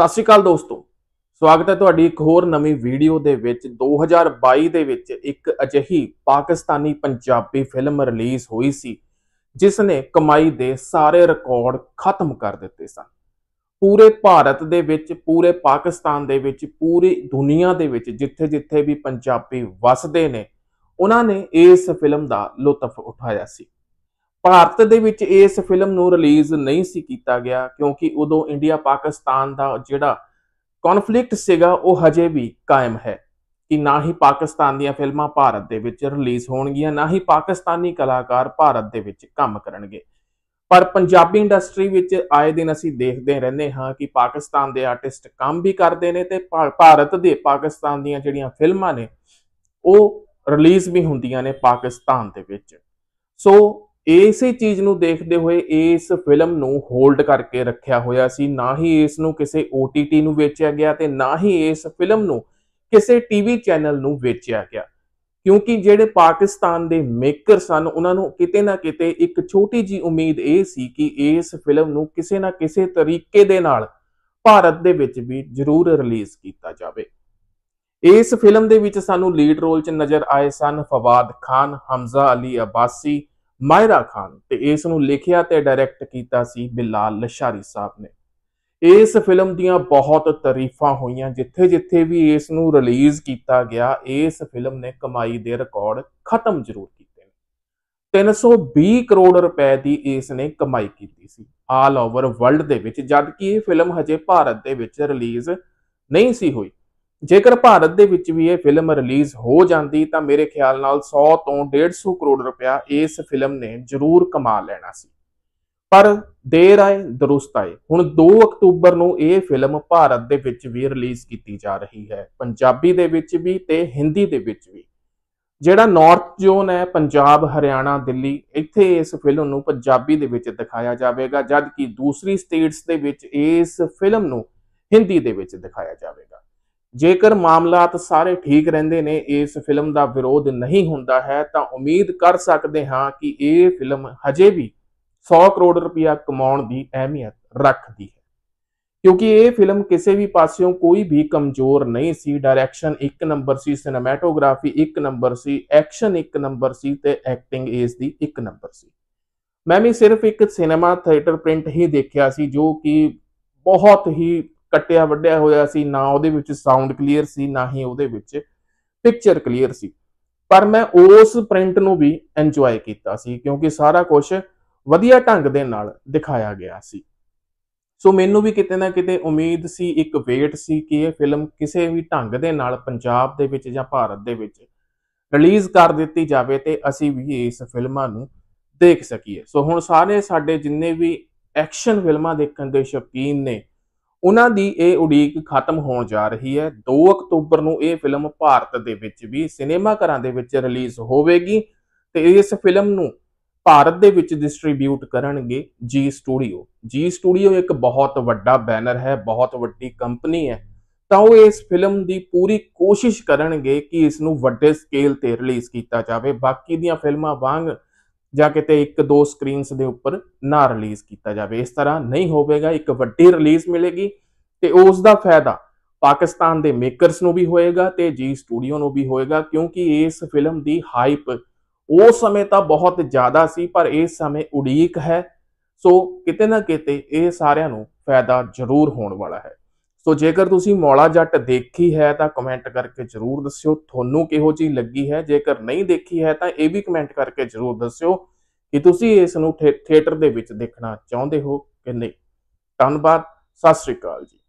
ਸਤਿ ਸ਼੍ਰੀ ਅਕਾਲ ਦੋਸਤੋ ਸਵਾਗਤ ਹੈ ਤੁਹਾਡੀ ਇੱਕ ਹੋਰ ਨਵੀਂ ਵੀਡੀਓ ਦੇ ਵਿੱਚ 2022 ਦੇ ਵਿੱਚ ਇੱਕ ਅਜਿਹੀ ਪਾਕਿਸਤਾਨੀ ਪੰਜਾਬੀ ਫਿਲਮ ਰਿਲੀਜ਼ ਹੋਈ ਸੀ ਜਿਸ ਨੇ ਕਮਾਈ ਦੇ ਸਾਰੇ ਰਿਕਾਰਡ ਖਤਮ ਕਰ ਦਿੱਤੇ ਸਨ ਪੂਰੇ ਭਾਰਤ ਦੇ ਵਿੱਚ ਪੂਰੇ ਪਾਕਿਸਤਾਨ ਦੇ ਵਿੱਚ ਪੂਰੀ ਦੁਨੀਆ ਦੇ ਵਿੱਚ ਜਿੱਥੇ-ਜਿੱਥੇ ਵੀ ਪੰਜਾਬੀ ਵਸਦੇ ਨੇ ਉਹਨਾਂ ਨੇ ਇਸ ਫਿਲਮ ਦਾ ਲੁਤਫ ਉਠਾਇਆ ਸੀ ਭਾਰਤ ਦੇ ਵਿੱਚ ਇਸ ਫਿਲਮ ਨੂੰ ਰਿਲੀਜ਼ ਨਹੀਂ ਸੀ ਕੀਤਾ ਗਿਆ ਕਿਉਂਕਿ ਉਦੋਂ ਇੰਡੀਆ ਪਾਕਿਸਤਾਨ ਦਾ ਜਿਹੜਾ ਕਨਫਲਿਕਟ ਸੀਗਾ ਉਹ ਹਜੇ ਵੀ ਕਾਇਮ ਹੈ ਕਿ ਨਾ ਹੀ ਪਾਕਿਸਤਾਨ ਦੀਆਂ ਫਿਲਮਾਂ ਭਾਰਤ ਦੇ ਵਿੱਚ ਰਿਲੀਜ਼ ਹੋਣਗੀਆਂ ਨਾ ਹੀ ਪਾਕਿਸਤਾਨੀ ਕਲਾਕਾਰ ਭਾਰਤ ਦੇ ਵਿੱਚ ਕੰਮ ਕਰਨਗੇ ਪਰ ਪੰਜਾਬੀ ਇੰਡਸਟਰੀ ਵਿੱਚ ਆਏ ਦਿਨ ਅਸੀਂ ਦੇਖਦੇ ਰਹਿੰਦੇ ਹਾਂ ਕਿ ਪਾਕਿਸਤਾਨ ਦੇ ਆਰਟਿਸਟ ਕੰਮ ਵੀ ਕਰਦੇ ਨੇ ਤੇ ਭਾਰਤ ਦੇ ਪਾਕਿਸਤਾਨ ਦੀਆਂ ਜਿਹੜੀਆਂ ਫਿਲਮਾਂ ਨੇ ਉਹ ਰਿਲੀਜ਼ ਵੀ ਹੁੰਦੀਆਂ ਨੇ ਪਾਕਿਸਤਾਨ ਦੇ ਵਿੱਚ ਸੋ ਇਸੇ ਚੀਜ਼ ਨੂੰ ਦੇਖਦੇ ਹੋਏ ਇਸ ਫਿਲਮ ਨੂੰ ਹੋਲਡ ਕਰਕੇ ਰੱਖਿਆ ਹੋਇਆ ਸੀ ਨਾ ਹੀ ਇਸ ਨੂੰ ਕਿਸੇ OTT ਨੂੰ ਵੇਚਿਆ ਗਿਆ ਤੇ ਨਾ ਹੀ ਇਸ ਫਿਲਮ ਨੂੰ ਕਿਸੇ ਟੀਵੀ ਚੈਨਲ ਨੂੰ ਵੇਚਿਆ ਗਿਆ ਕਿਉਂਕਿ ਜਿਹੜੇ ਪਾਕਿਸਤਾਨ ਦੇ ਮੇਕਰ ਸਨ ਉਹਨਾਂ ਨੂੰ ਕਿਤੇ ਨਾ ਕਿਤੇ ਇੱਕ ਛੋਟੀ ਜੀ ਉਮੀਦ ਇਹ ਸੀ ਕਿ ਇਸ ਫਿਲਮ ਨੂੰ ਕਿਸੇ ਨਾ ਕਿਸੇ ਤਰੀਕੇ ਦੇ ਨਾਲ ਭਾਰਤ ਦੇ ਵਿੱਚ ਵੀ ਜ਼ਰੂਰ ਰਿਲੀਜ਼ ਕੀਤਾ ਜਾਵੇ ਇਸ ਫਿਲਮ ਦੇ ਵਿੱਚ ਸਾਨੂੰ ਲੀਡ ਰੋਲ 'ਚ ਨਜ਼ਰ ਆਏ ਸਨ ਫਵਾਦ ਖਾਨ ਹਮਜ਼ਾ ਅਲੀ ਅਬਾਸੀ ਮਾਇਰਾ ਖਾਨ ਤੇ ਇਸ ਨੂੰ ਲਿਖਿਆ ਤੇ ਡਾਇਰੈਕਟ ਕੀਤਾ ਸੀ ਬਿਲਾਲ ਲਸ਼ਾਰੀ ਸਾਹਿਬ ਨੇ ਇਸ ਫਿਲਮ ਦੀਆਂ ਬਹੁਤ ਤਾਰੀਫਾਂ ਹੋਈਆਂ ਜਿੱਥੇ-ਜਿੱਥੇ ਵੀ ਇਸ ਨੂੰ ਰਿਲੀਜ਼ ਕੀਤਾ ਗਿਆ ਇਸ ਫਿਲਮ ਨੇ ਕਮਾਈ ਦੇ ਰਿਕਾਰਡ ਖਤਮ ਜ਼ਰੂਰ ਕੀਤੇ ਨੇ 320 ਕਰੋੜ ਰੁਪਏ ਦੀ ਇਸ ਨੇ ਕਮਾਈ ਕੀਤੀ ਸੀ ਆਲ ਓਵਰ ਵਰਲਡ ਦੇ ਵਿੱਚ ਜਦ ਕਿ ਇਹ ਫਿਲਮ ਹਜੇ ਭਾਰਤ ਦੇ ਵਿੱਚ ਰਿਲੀਜ਼ ਨਹੀਂ ਸੀ ਹੋਈ ਜੇਕਰ ਭਾਰਤ ਦੇ ਵਿੱਚ ਵੀ ਇਹ ਫਿਲਮ ਰਿਲੀਜ਼ ਹੋ ਜਾਂਦੀ ਤਾਂ ਮੇਰੇ ਖਿਆਲ ਨਾਲ 100 ਤੋਂ 150 ਕਰੋੜ ਰੁਪਇਆ ਇਸ ਫਿਲਮ ਨੇ ਜ਼ਰੂਰ ਕਮਾ ਲੈਣਾ ਸੀ ਪਰ ਦੇਰ ਆਏ ਦਰੁਸਤ ਆਏ ਹੁਣ 2 ਅਕਤੂਬਰ ਨੂੰ ਇਹ ਫਿਲਮ ਭਾਰਤ ਦੇ ਵਿੱਚ ਵੀ ਰਿਲੀਜ਼ ਕੀਤੀ ਜਾ ਰਹੀ ਹੈ ਪੰਜਾਬੀ ਦੇ ਵਿੱਚ ਵੀ ਤੇ ਹਿੰਦੀ ਦੇ ਵਿੱਚ ਵੀ ਜਿਹੜਾ ਨਾਰਥ ਜ਼ੋਨ ਹੈ ਪੰਜਾਬ ਹਰਿਆਣਾ ਦਿੱਲੀ ਇੱਥੇ ਇਸ ਫਿਲਮ ਨੂੰ ਪੰਜਾਬੀ ਦੇ ਵਿੱਚ ਦਿਖਾਇਆ ਜਾਵੇਗਾ ਜਦਕਿ ਦੂਸਰੀ ਸਟੇਟਸ ਦੇ ਵਿੱਚ ਇਸ ਫਿਲਮ ਨੂੰ ਹਿੰਦੀ ਦੇ ਵਿੱਚ ਦਿਖਾਇਆ ਜਾਵੇਗਾ ਜੇਕਰ ਮਾਮਲਾਤ ਸਾਰੇ ਠੀਕ ਰਹਿੰਦੇ ਨੇ ਇਸ ਫਿਲਮ ਦਾ ਵਿਰੋਧ ਨਹੀਂ ਹੁੰਦਾ ਹੈ ਤਾਂ ਉਮੀਦ ਕਰ ਸਕਦੇ ਹਾਂ ਕਿ ਇਹ ਫਿਲਮ ਹਜੇ ਵੀ 100 ਕਰੋੜ ਰੁਪਇਆ ਕਮਾਉਣ ਦੀ ਅਹਿਮੀਅਤ ਰੱਖਦੀ ਹੈ ਕਿਉਂਕਿ ਇਹ ਫਿਲਮ ਕਿਸੇ ਵੀ ਪਾਸਿਓਂ ਕੋਈ ਵੀ ਕਮਜ਼ੋਰ ਨਹੀਂ ਸੀ ਡਾਇਰੈਕਸ਼ਨ 1 ਨੰਬਰ ਸੀ ਸਿਨੇਮੈਟੋਗ੍ਰਾਫੀ 1 ਨੰਬਰ ਸੀ ਐਕਸ਼ਨ 1 ਨੰਬਰ ਸੀ ਤੇ ਐਕਟਿੰਗ ਇਸ ਦੀ 1 ਨੰਬਰ ਸੀ ਮੈਂ ਵੀ ਸਿਰਫ ਇੱਕ ਸਿਨੇਮਾ ਥੀਏਟਰ ਪ੍ਰਿੰਟ ਹੀ ਦੇਖਿਆ ਸੀ ਜੋ ਕਿ ਬਹੁਤ ਹੀ ਕੱਟਿਆ ਵੱਡਿਆ ਹੋਇਆ ਸੀ ਨਾ ਉਹਦੇ ਵਿੱਚ ਸਾਊਂਡ ਕਲੀਅਰ ਸੀ ਨਾ ਹੀ ਉਹਦੇ ਵਿੱਚ ਪਿਕਚਰ ਕਲੀਅਰ ਸੀ ਪਰ ਮੈਂ ਉਸ ਪ੍ਰਿੰਟ ਨੂੰ ਵੀ ਐਨਜੋਏ ਕੀਤਾ ਸੀ ਕਿਉਂਕਿ ਸਾਰਾ ਕੁਝ ਵਧੀਆ ਢੰਗ ਦੇ ਨਾਲ ਦਿਖਾਇਆ ਗਿਆ ਸੀ ਸੋ ਮੈਨੂੰ ਵੀ ਕਿਤੇ ਨਾ ਕਿਤੇ ਉਮੀਦ ਸੀ ਇੱਕ ਵੇਟ ਸੀ ਕਿ ਇਹ ਫਿਲਮ ਕਿਸੇ ਵੀ ਢੰਗ ਦੇ ਨਾਲ ਪੰਜਾਬ ਦੇ ਵਿੱਚ ਜਾਂ ਭਾਰਤ ਦੇ ਵਿੱਚ ਰਿਲੀਜ਼ ਕਰ ਦਿੱਤੀ ਜਾਵੇ ਤੇ ਅਸੀਂ ਵੀ ਇਸ ਫਿਲਮਾਂ ਨੂੰ ਦੇਖ ਸਕੀਏ ਸੋ ਹੁਣ ਸਾਰੇ ਸਾਡੇ ਜਿੰਨੇ ਵੀ ਐਕਸ਼ਨ ਫਿਲਮਾਂ ਦੇਖਣ ਦੇ ਸ਼ੌਕੀਨ ਨੇ ਉਹਨਾਂ ਦੀ ਇਹ ਉਡੀਕ ਖਤਮ ਹੋਣ ਜਾ ਰਹੀ ਹੈ 2 ਅਕਤੂਬਰ ਨੂੰ ਇਹ ਫਿਲਮ ਭਾਰਤ ਦੇ ਵਿੱਚ ਵੀ ਸਿਨੇਮਾ ਘਰਾਂ ਦੇ ਵਿੱਚ ਰਿਲੀਜ਼ ਹੋਵੇਗੀ ਤੇ ਇਸ ਫਿਲਮ ਨੂੰ ਭਾਰਤ ਦੇ ਵਿੱਚ ਡਿਸਟ੍ਰੀਬਿਊਟ ਕਰਨਗੇ ਜੀ ਸਟੂਡੀਓ ਜੀ ਸਟੂਡੀਓ ਇੱਕ ਬਹੁਤ ਵੱਡਾ ਬੈਨਰ ਹੈ ਬਹੁਤ ਵੱਡੀ ਕੰਪਨੀ ਹੈ ਤਾਂ ਉਹ ਇਸ ਫਿਲਮ ਦੀ ਪੂਰੀ ਕੋਸ਼ਿਸ਼ ਕਰਨਗੇ ਕਿ ਇਸ ਨੂੰ ਵੱਡੇ ਸਕੇਲ ਤੇ ਰਿਲੀਜ਼ ਕੀਤਾ ਜਾਵੇ ਬਾਕੀ ਦੀਆਂ ਫਿਲਮਾਂ ਵਾਂਗ ਜਾਂ ਕਿਤੇ ਇੱਕ ਦੋ ਸਕਰੀਨਸ ਦੇ ਉੱਪਰ ਨਾ ਰਿਲੀਜ਼ ਕੀਤਾ ਜਾਵੇ ਇਸ ਤਰ੍ਹਾਂ ਨਹੀਂ ਹੋਵੇਗਾ ਇੱਕ ਵੱਡੀ ਰਿਲੀਜ਼ ਮਿਲੇਗੀ ਤੇ ਉਸ ਦਾ ਫਾਇਦਾ ਪਾਕਿਸਤਾਨ ਦੇ ਮੇਕਰਸ ਨੂੰ ਵੀ ਹੋਏਗਾ ਤੇ ਜੀ ਸਟੂਡੀਓ ਨੂੰ ਵੀ ਹੋਏਗਾ ਕਿਉਂਕਿ ਇਸ ਫਿਲਮ ਦੀ ਹਾਈਪ ਉਸ ਸਮੇਂ ਤਾਂ ਬਹੁਤ ਜ਼ਿਆਦਾ ਸੀ ਪਰ ਇਸ ਸਮੇਂ ਉਡੀਕ ਹੈ ਸੋ ਕਿਤੇ ਨਾ ਕਿਤੇ ਇਹ ਸਾਰਿਆਂ ਨੂੰ ਫਾਇਦਾ ਜ਼ਰੂਰ ਹੋਣ ਵਾਲਾ ਹੈ ਸੋ ਜੇਕਰ ਤੁਸੀਂ ਮੌਲਾ ਜੱਟ ਦੇਖੀ ਹੈ ਤਾਂ ਕਮੈਂਟ ਕਰਕੇ ਜਰੂਰ ਦੱਸਿਓ ਤੁਹਾਨੂੰ ਕਿਹੋ ਜੀ ਲੱਗੀ ਹੈ ਜੇਕਰ ਨਹੀਂ ਦੇਖੀ ਹੈ ਤਾਂ ਇਹ ਵੀ ਕਮੈਂਟ ਕਰਕੇ ਜਰੂਰ ਦੱਸਿਓ ਕਿ ਤੁਸੀਂ ਇਸ ਨੂੰ ਥੀਏਟਰ ਦੇ ਵਿੱਚ ਦੇਖਣਾ ਚਾਹੁੰਦੇ ਹੋ ਕਿ ਨਹੀਂ ਧੰਨਵਾਦ ਸਤਿ ਸ੍ਰੀ ਅਕਾਲ ਜੀ